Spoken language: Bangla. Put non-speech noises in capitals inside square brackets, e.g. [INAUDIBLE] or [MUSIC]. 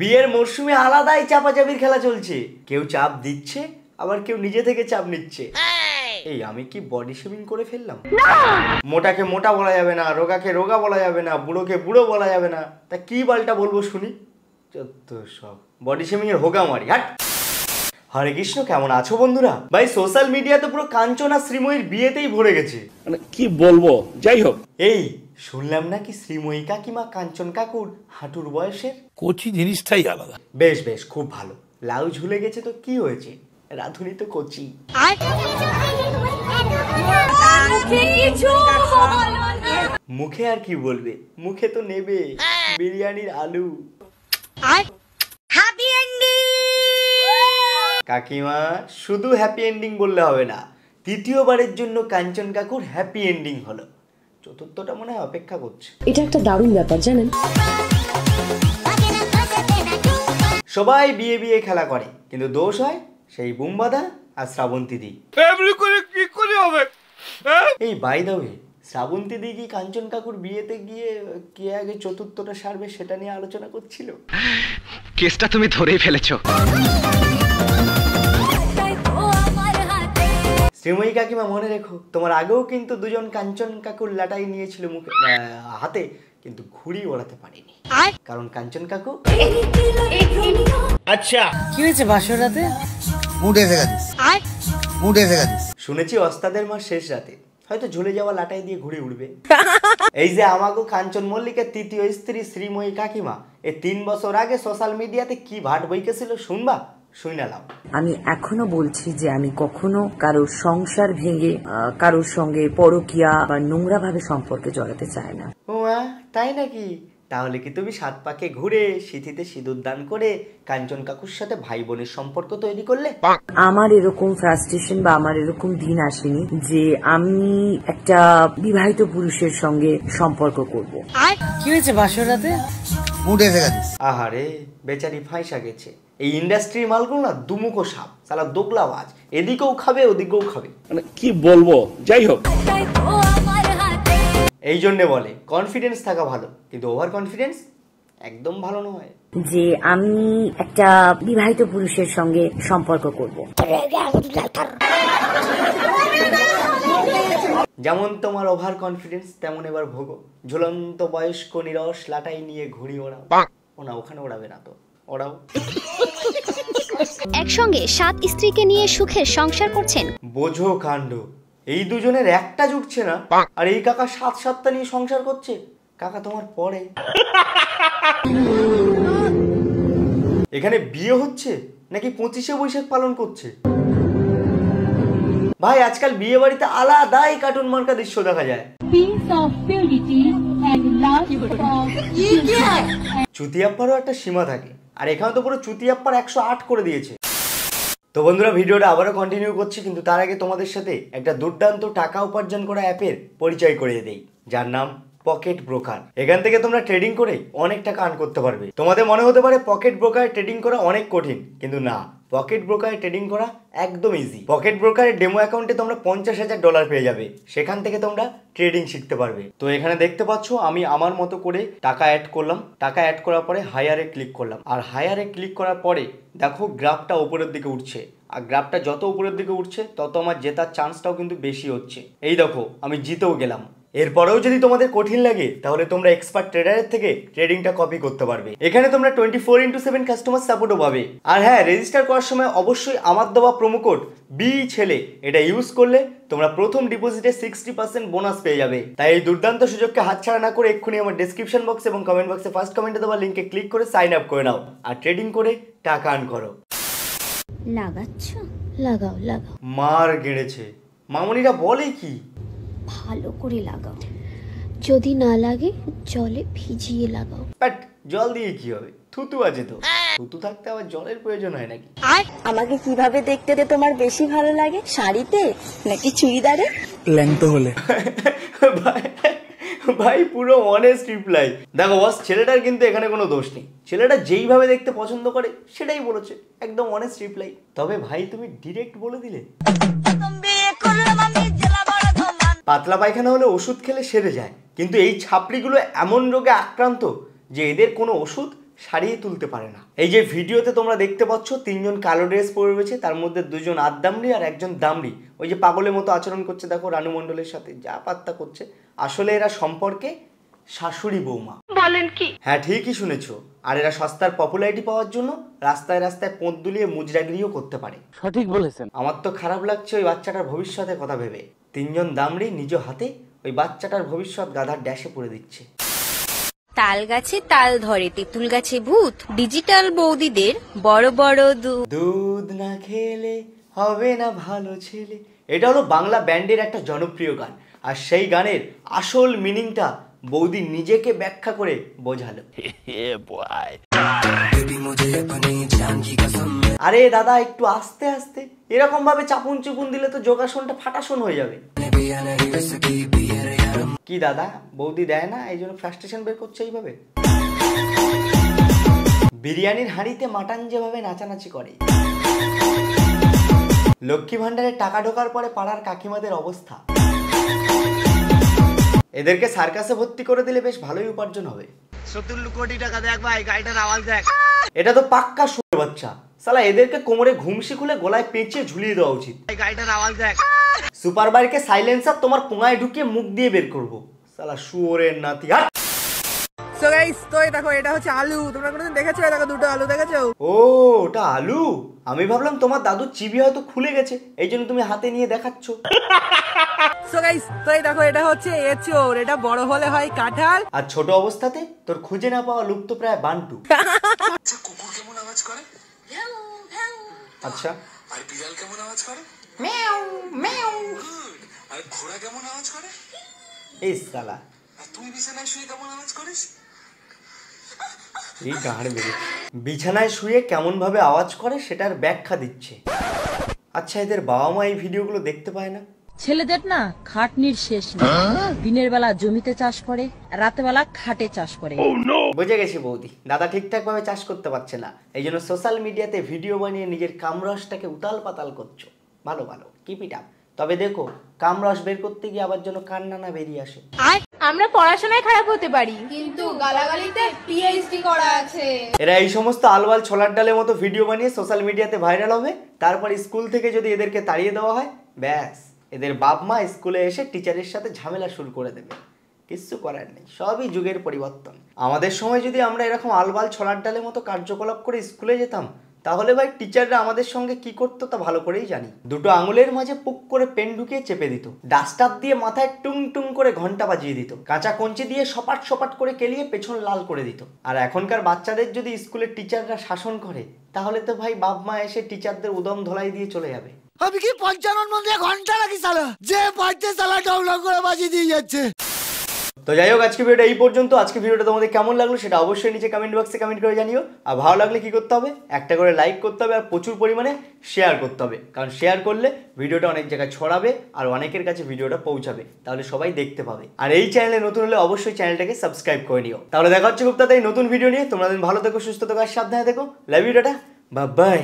বিয়ের মরশুমে আলাদাই চাপাচাপির খেলা চলছে কেউ চাপ দিচ্ছে আবার কেউ নিজে থেকে চাপ নিচ্ছে এই আমি কি বডি শেমিং করে ফেললাম মোটাকে মোটা বলা যাবে না রোগাকে রোগা বলা যাবে না বুড়োকে বুড়ো বলা যাবে না তা কি বালটা বলবো শুনি চোদ্দ সব বডি শেমিং এর হোগা মারি হাট হরে কৃষ্ণ কেমন আছো বন্ধুরা ভাই সোশ্যাল মিডিয়া তো পুরো কাঞ্চনা শ্রীময়ীর বিয়েতেই ভরে গেছে মানে কি বলবো যাই হোক এই শুনলাম নাকি শ্রীময়ী কাকিমা কাঞ্চন কাকুর হাঁটুর বয়সের কচি জিনিসটাই আলাদা বেশ বেশ খুব ভালো লাউ ঝুলে গেছে তো কি হয়েছে রাধুনি তো কচি মুখে আর কি বলবে মুখে তো নেবে বিরিয়ানির আলু কাকিমা শুধু হ্যাপি এন্ডিং বললে হবে না তৃতীয়বারের জন্য কাঞ্চন কাকুর হ্যাপি এন্ডিং হলো চতুর্থটা মনে হয় অপেক্ষা করছে এটা একটা দারুণ ব্যাপার জানেন সবাই বিয়ে বিয়ে খেলা করে কিন্তু দোষ হয় সেই বুম্বাদা আর শ্রাবন্তীদি করে কি করে হবে হ্যাঁ? এই বাই দা ওয়ে শ্রাবন্তী দিদি কাঞ্চন কাকুর বিয়েতে গিয়ে কে আগে চতুর্থটা সারবে সেটা নিয়ে আলোচনা করছিল কেসটা তুমি ধরেই ফেলেছো শ্রীময়ী কাকিমা মনে রেখো তোমার আগেও কিন্তু দুজন কাঞ্চন কাকুর লাটাই নিয়েছিল মুখে হাতে কিন্তু ঘুড়ি ওড়াতে পারিনি কারণ কাঞ্চন কাকু আচ্ছা কি হয়েছে বাসর রাতে শুনেছি অস্তাদের মা শেষ রাতে হয়তো ঝুলে যাওয়া লাটাই দিয়ে ঘুরে উঠবে [LAUGHS] এই যে আমাগো কাঞ্চন মল্লিকের তৃতীয় স্ত্রী শ্রীময়ী কাকিমা এ তিন বছর আগে সোশ্যাল মিডিয়াতে কি ভাট বইকেছিল শুনবা আমি এখনো বলছি যে আমি কখনো কারোর সংসার ভেঙে কারোর সঙ্গে পরকিয়া বা নোংরা ভাবে সম্পর্কে জড়াতে চাই না ও তাই নাকি তাহলে কি তুমি সাত পাকে ঘুরে সিথিতে সিঁদুর দান করে কাঞ্চন কাকুর সাথে ভাই বোনের সম্পর্ক তৈরি করলে আমার এরকম ফ্রাস্ট্রেশন বা আমার এরকম দিন আসেনি যে আমি একটা বিবাহিত পুরুষের সঙ্গে সম্পর্ক করব কি হয়েছে আহারে বেচারি ফাঁসা গেছে এই ইন্ডাস্ট্রির মালগুলো না দুমুখো সাপ সালা বাজ এদিকেও খাবে ওদিকেও খাবে মানে কি বলবো যাই হোক এই জন্যে বলে কনফিডেন্স থাকা ভালো কিন্তু ওভার কনফিডেন্স একদম ভালো নয় যে আমি একটা বিবাহিত পুরুষের সঙ্গে সম্পর্ক করব যেমন তোমার ওভার কনফিডেন্স তেমন এবার ভোগো ঝুলন্ত বয়স্ক নিরস লাটাই নিয়ে ঘুরি ওড়াও ওনা ওখানে ওড়াবে না তো ওড়াও একসঙ্গে সাত স্ত্রীকে নিয়ে সুখের সংসার করছেন বোঝো কাণ্ড এই দুজনের একটা জুটছে না আর এই কাকা সাত সাতটা নিয়ে সংসার করছে কাকা তোমার পরে এখানে বিয়ে হচ্ছে নাকি পঁচিশে বৈশাখ পালন করছে ভাই আজকাল বিয়ে বাড়িতে আলাদাই কার্টুন মার্কা দৃশ্য দেখা যায় চুতিয়াপ্পারও একটা সীমা থাকে আর এখানে তো পুরো চুতিয়াপ্পার একশো আট করে দিয়েছে তো বন্ধুরা ভিডিওটা আবারও কন্টিনিউ করছি কিন্তু তার আগে তোমাদের সাথে একটা দুর্দান্ত টাকা উপার্জন করা অ্যাপের পরিচয় করিয়ে দেই যার নাম পকেট ব্রোকার এখান থেকে তোমরা ট্রেডিং করে অনেক টাকা আর্ন করতে পারবে তোমাদের মনে হতে পারে পকেট ব্রোকারে ট্রেডিং করা অনেক কঠিন কিন্তু না পকেট ব্রোকারে ট্রেডিং করা একদম ইজি পকেট ব্রোকারের ডেমো অ্যাকাউন্টে তোমরা পঞ্চাশ হাজার ডলার পেয়ে যাবে সেখান থেকে তোমরা ট্রেডিং শিখতে পারবে তো এখানে দেখতে পাচ্ছ আমি আমার মতো করে টাকা অ্যাড করলাম টাকা অ্যাড করার পরে হায়ারে ক্লিক করলাম আর হায়ারে ক্লিক করার পরে দেখো গ্রাফটা ওপরের দিকে উঠছে আর গ্রাফটা যত উপরের দিকে উঠছে তত আমার জেতার চান্সটাও কিন্তু বেশি হচ্ছে এই দেখো আমি জিতেও গেলাম এরপরেও যদি তোমাদের কঠিন লাগে তাহলে তোমরা এক্সপার্ট ট্রেডারের থেকে ট্রেডিংটা কপি করতে পারবে এখানে তোমরা twenty four into seven customer সাপোর্টও পাবে আর হ্যাঁ রেজিস্টার করার সময় অবশ্যই আমার দেওয়া কোড বি ছেলে এটা ইউজ করলে তোমরা প্রথম ডিপোজিটে সিক্সটি পার্সেন্ট বোনাস পেয়ে যাবে তাই এই দুর্দান্ত সুযোগকে হাতছাড়া না করে এক্ষুনি আমার ডিসক্রিপশন বক্স এবং কমেন্ট বক্সে ফার্স্ট কমেন্টে দেওয়া লিঙ্কে ক্লিক করে সাইন আপ করে নাও আর ট্রেডিং করে টাকা আর্ন করো লাগাচ্ছ লাগাও লাগাও মার গেড়েছে মামনিরা বলে কি ভালো করে লাগাও যদি না লাগে জলে ভিজিয়ে লাগাও বাট জল দিয়ে কি হবে থুতু আছে তো থুতু থাকতে আবার জলের প্রয়োজন হয় নাকি আর আমাকে কিভাবে দেখতে দে তোমার বেশি ভালো লাগে শাড়িতে নাকি চুড়িদারে ল্যাংটো হলে ভাই পুরো অনেস্ট রিপ্লাই দেখো বস ছেলেটার কিন্তু এখানে কোনো দোষ নেই ছেলেটা যেইভাবে দেখতে পছন্দ করে সেটাই বলেছে একদম অনেস্ট রিপ্লাই তবে ভাই তুমি ডিরেক্ট বলে দিলে তুমি বিয়ে পাতলা পায়খানা হলে ওষুধ খেলে সেরে যায় কিন্তু এই ছাপড়িগুলো এমন রোগে আক্রান্ত যে এদের কোনো ওষুধ সারিয়ে তুলতে পারে না এই যে ভিডিওতে তোমরা দেখতে পাচ্ছ তিনজন কালো ড্রেস পরে রয়েছে তার মধ্যে দুজন আদামড়ি আর একজন দামড়ি ওই যে পাগলের মতো আচরণ করছে দেখো রানু মণ্ডলের সাথে যা পাত্তা করছে আসলে এরা সম্পর্কে শাশুড়ি বৌমা বলেন কি হ্যাঁ ঠিকই শুনেছো আর এরা সস্তার পপুলারিটি পাওয়ার জন্য রাস্তায় রাস্তায় পোঁত দুলিয়ে মুজরাগিরিও করতে পারে সঠিক বলেছেন আমার তো খারাপ লাগছে ওই বাচ্চাটার ভবিষ্যতের কথা ভেবে তিনজন দামড়ি নিজ হাতে ওই বাচ্চাটার ভবিষ্যৎ গাধার ড্যাশে পড়ে দিচ্ছে তাল গাছে তাল ধরে তেঁতুল গাছে ভূত ডিজিটাল বৌদিদের বড় বড় দুধ না খেলে হবে না ভালো ছেলে এটা হলো বাংলা ব্যান্ডের একটা জনপ্রিয় গান আর সেই গানের আসল মিনিংটা বৌদি নিজেকে ব্যাখ্যা করে বোঝালো [LAUGHS] আরে দাদা একটু আস্তে আস্তে এরকম ভাবে চাপুন চুপুন দিলে তো যোগাসনটা ফাটাসন হয়ে যাবে কি দাদা বৌদি দেয় না এই জন্য ফ্রাস্ট্রেশন বের করছে এইভাবে বিরিয়ানির হাঁড়িতে মাটান যেভাবে নাচানাচি করে লক্ষ্মী ভাণ্ডারে টাকা ঢোকার পরে পাড়ার কাকিমাদের অবস্থা এদেরকে সার্কাসে ভর্তি করে দিলে বেশ ভালোই উপার্জন হবে কোটি টাকা দেখ ভাই গাড়িটার আওয়াজ দেখ এটা তো পাক্কা শুনে বাচ্চা সালা এদেরকে কোমরে ঘুমসি খুলে গলায় পেঁচিয়ে ঝুলিয়ে দেওয়া উচিত গাড়িটার আওয়াজ দেখ সুপার বাইকে সাইলেন্সার তোমার পোঙায় ঢুকিয়ে মুখ দিয়ে বের করবো সালা শুয়োরের নাতি সো গাইস তো দেখো এটা হচ্ছে আলু তোমরা দেখেছো দেখো দুটো আলু দেখেছো ও ওটা আলু আমি ভাবলাম তোমার দাদু চিবি হয়তো খুলে গেছে এই জন্য তুমি হাতে নিয়ে দেখাচ্ছ সো গাইস তো দেখো এটা হচ্ছে এচোর এটা বড় হলে হয় কাঁঠাল আর ছোট অবস্থাতে তোর খুঁজে না পাওয়া লুপ্ত প্রায় বান্টু আচ্ছা কুকুর কেমন আওয়াজ করে আচ্ছা আর বিড়াল কেমন আওয়াজ করে আর ঘোড়া কেমন আওয়াজ করে এই সালা বিছানায় শুয়ে কেমন আওয়াজ করিস এই গাঁড় মেরে বিছানায় শুয়ে কেমনভাবে আওয়াজ করে সেটার ব্যাখ্যা দিচ্ছে আচ্ছা এদের বাবা মা এই ভিডিওগুলো দেখতে পায় না ছেলেদের না খাটনির শেষ না দিনের বেলা জমিতে চাষ করে রাতের বেলা খাটে চাষ করে oh, বুঝে গেছি বৌদি দাদা ঠিকঠাক ভাবে চাষ করতে পারছে না এই জন্য সোশ্যাল মিডিয়াতে ভিডিও বানিয়ে নিজের কামরসটাকে উতাল পাতাল করছো ভালো ভালো কিপিটা তবে দেখো কামরস বের করতে গিয়ে আবার যেন কান্না না বেরিয়ে আসে আমরা পড়াশোনায় খারাপ হতে পারি কিন্তু গালাগালিতে পিএইচডি করা আছে এরা এই সমস্ত আলবাল ছোলার ডালের মতো ভিডিও বানিয়ে সোশ্যাল মিডিয়াতে ভাইরাল হবে তারপর স্কুল থেকে যদি এদেরকে তাড়িয়ে দেওয়া হয় ব্যাস এদের বাপ মা স্কুলে এসে টিচারের সাথে ঝামেলা শুরু করে দেবে কিচ্ছু করার নেই সবই যুগের পরিবর্তন আমাদের সময় যদি আমরা এরকম আলবাল ছোলার ডালের মতো কার্যকলাপ করে স্কুলে যেতাম তাহলে ভাই টিচাররা আমাদের সঙ্গে কি করতো তা ভালো করেই জানি দুটো আঙুলের মাঝে পুক করে পেন ঢুকিয়ে চেপে দিত ডাস্টার দিয়ে মাথায় টুং টুং করে ঘন্টা বাজিয়ে দিত কাঁচা কঞ্চি দিয়ে সপাট সপাট করে কেলিয়ে পেছন লাল করে দিত আর এখনকার বাচ্চাদের যদি স্কুলের টিচাররা শাসন করে তাহলে তো ভাই বাপ মা এসে টিচারদের উদম ধলাই দিয়ে চলে যাবে আমি কি পঞ্চানন মধ্যে ঘন্টা রাখি সালা যে পাঁচটা সালা ডাউনলোড করে বাজিয়ে দিয়ে যাচ্ছে তো যাই হোক আজকে ভিডিওটা এই পর্যন্ত আজকে ভিডিওটা তোমাদের কেমন লাগলো সেটা অবশ্যই নিচে কমেন্ট বক্সে কমেন্ট করে জানিও আর ভালো লাগলে কী করতে হবে একটা করে লাইক করতে হবে আর প্রচুর পরিমাণে শেয়ার করতে হবে কারণ শেয়ার করলে ভিডিওটা অনেক জায়গায় ছড়াবে আর অনেকের কাছে ভিডিওটা পৌঁছাবে তাহলে সবাই দেখতে পাবে আর এই চ্যানেলে নতুন হলে অবশ্যই চ্যানেলটাকে সাবস্ক্রাইব করে নিও তাহলে দেখা হচ্ছে খুব এই নতুন ভিডিও নিয়ে তোমরা ভালো থেকো সুস্থ থেকো আর সাবধানে দেখো লাভ ভিডিওটা বা বাই